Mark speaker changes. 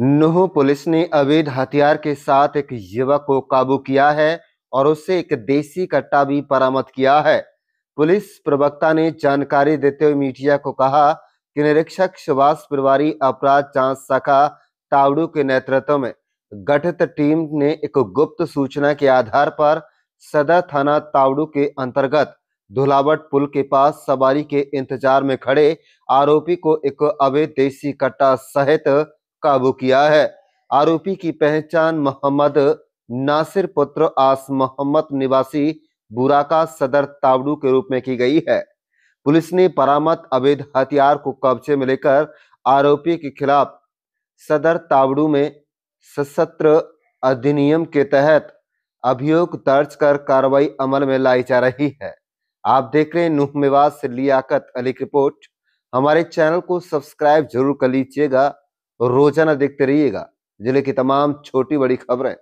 Speaker 1: नूह police ने अवैध हथियार के साथ एक युवक को काबू किया है और उससे एक देसी कट्टा भी बरामद किया है पुलिस प्रवक्ता ने जानकारी देते हुए मीडिया को कहा कि निरीक्षक सुभाष तिवारी अपराध जांच शाखा तावड़ू के नेतृत्व में गठित टीम ने एक गुप्त सूचना के आधार पर सदर थाना तावड़ू के अंतर्गत धुलावट पुल के पास सवारी के इंतजार में खड़े आरोपी को एक अवैध देसी कट्टा सहित काबू किया है आरोपी की पहचान मोहम्मद नासिर पुत्र आस मोहम्मद निवासी बुराका सदर तावड़ू के रूप में की गई है पुलिस ने बरामद अवैध हथियार को कब्जे में लेकर आरोपी के खिलाफ सदर तावड़ू में सशस्त्र अधिनियम के तहत अभियोग दर्ज कर कार्रवाई अमल में लाई जा रही है आप देख रहे हैं नूह मेवाज से लियाकत अली की रिपोर्ट हमारे चैनल को सब्सक्राइब जरूर कर लीजिएगा रोजाना देखते रहिएगा जिले की तमाम छोटी बड़ी खबरें